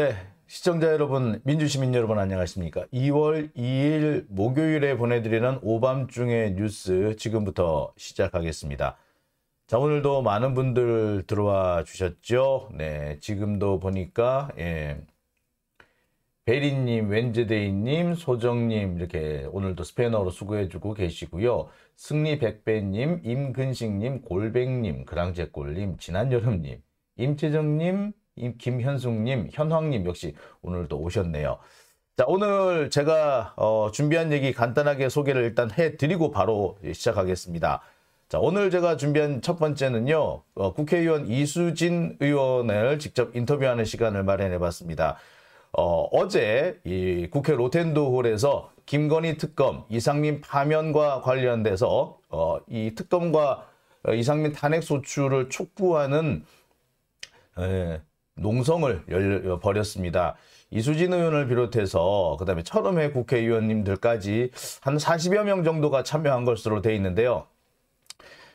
네. 시청자 여러분, 민주시민 여러분 안녕하십니까? 2월 2일 목요일에 보내드리는 오밤중의 뉴스 지금부터 시작하겠습니다. 자, 오늘도 많은 분들 들어와 주셨죠? 네, 지금도 보니까, 예, 베리님, 웬즈데이님, 소정님, 이렇게 오늘도 스페인어로 수고해주고 계시고요. 승리백배님, 임근식님, 골백님, 그랑제꼴님, 지난여름님, 임채정님, 김현숙님, 현황님 역시 오늘도 오셨네요. 자, 오늘 제가 어, 준비한 얘기 간단하게 소개를 일단 해드리고 바로 시작하겠습니다. 자, 오늘 제가 준비한 첫 번째는요. 어, 국회의원 이수진 의원을 직접 인터뷰하는 시간을 마련해 봤습니다. 어, 어제 이 국회 로텐도 홀에서 김건희 특검, 이상민 파면과 관련돼서 어, 이 특검과 어, 이상민 탄핵 소추를 촉구하는 에, 농성을 벌였습니다. 이수진 의원을 비롯해서 그다음에 철음회 국회의원님들까지 한 40여 명 정도가 참여한 것으로 돼 있는데요.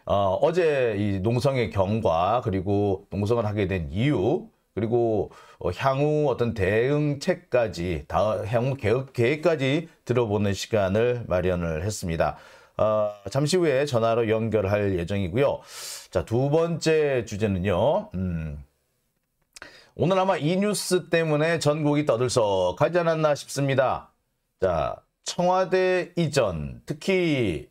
어, 어제 이 농성의 경과 그리고 농성을 하게 된 이유 그리고 어, 향후 어떤 대응책까지 다, 향후 계획, 계획까지 들어보는 시간을 마련을 했습니다. 어, 잠시 후에 전화로 연결할 예정이고요. 자두 번째 주제는요. 음, 오늘 아마 이 뉴스 때문에 전국이 떠들썩하지 않았나 싶습니다. 자, 청와대 이전, 특히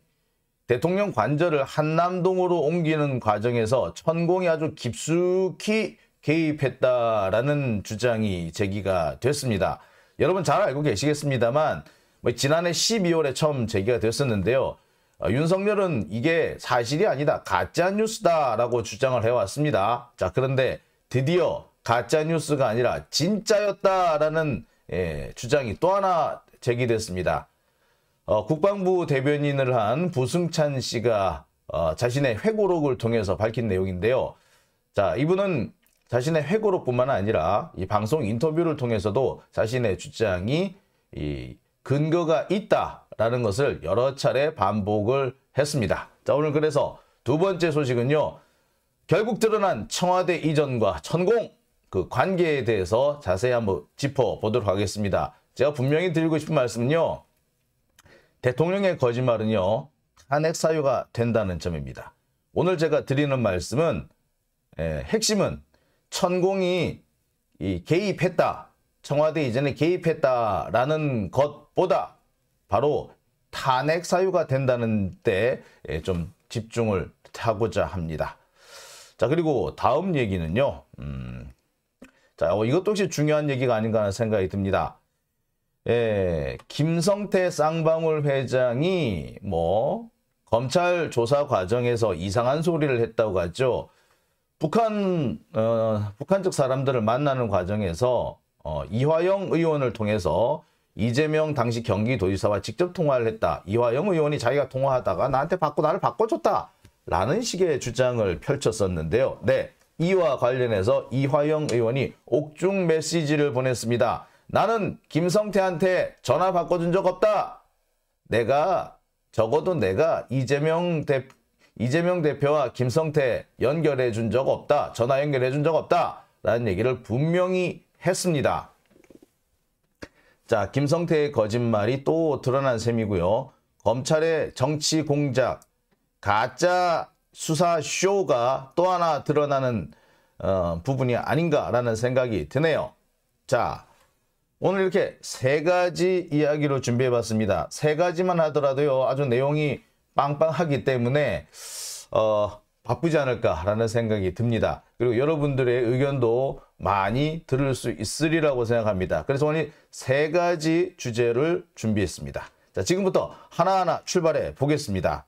대통령 관절을 한남동으로 옮기는 과정에서 천공이 아주 깊숙이 개입했다라는 주장이 제기가 됐습니다. 여러분 잘 알고 계시겠습니다만 뭐 지난해 12월에 처음 제기가 됐었는데요. 어, 윤석열은 이게 사실이 아니다 가짜뉴스다라고 주장을 해왔습니다. 자 그런데 드디어 가짜 뉴스가 아니라 진짜였다라는 예, 주장이 또 하나 제기됐습니다. 어, 국방부 대변인을 한 부승찬 씨가 어, 자신의 회고록을 통해서 밝힌 내용인데요. 자, 이분은 자신의 회고록뿐만 아니라 이 방송 인터뷰를 통해서도 자신의 주장이 이 근거가 있다라는 것을 여러 차례 반복을 했습니다. 자, 오늘 그래서 두 번째 소식은요. 결국 드러난 청와대 이전과 천공 그 관계에 대해서 자세히 한번 짚어보도록 하겠습니다. 제가 분명히 드리고 싶은 말씀은요. 대통령의 거짓말은요. 탄핵 사유가 된다는 점입니다. 오늘 제가 드리는 말씀은 에, 예, 핵심은 천공이 이, 개입했다. 청와대 이전에 개입했다라는 것보다 바로 탄핵 사유가 된다는 때좀 예, 집중을 하고자 합니다. 자 그리고 다음 얘기는요. 음, 자, 뭐 이것도 혹시 중요한 얘기가 아닌가 하는 생각이 듭니다. 예, 김성태 쌍방울 회장이 뭐 검찰 조사 과정에서 이상한 소리를 했다고 하죠. 북한 어, 북한 측 사람들을 만나는 과정에서 어, 이화영 의원을 통해서 이재명 당시 경기도지사와 직접 통화를 했다. 이화영 의원이 자기가 통화하다가 나한테 받고 나를 바꿔줬다. 라는 식의 주장을 펼쳤었는데요. 네, 이와 관련해서 이화영 의원이 옥중 메시지를 보냈습니다. 나는 김성태한테 전화 바꿔준 적 없다. 내가 적어도 내가 이재명 대 이재명 대표와 김성태 연결해 준 적 없다. 전화 연결해 준 적 없다. 라는 얘기를 분명히 했습니다. 자, 김성태의 거짓말이 또 드러난 셈이고요. 검찰의 정치 공작, 가짜 수사 쇼가 또 하나 드러나는 어, 부분이 아닌가라는 생각이 드네요. 자, 오늘 이렇게 세 가지 이야기로 준비해 봤습니다. 세 가지만 하더라도요, 아주 내용이 빵빵하기 때문에, 어, 바쁘지 않을까라는 생각이 듭니다. 그리고 여러분들의 의견도 많이 들을 수 있으리라고 생각합니다. 그래서 오늘 세 가지 주제를 준비했습니다. 자, 지금부터 하나하나 출발해 보겠습니다.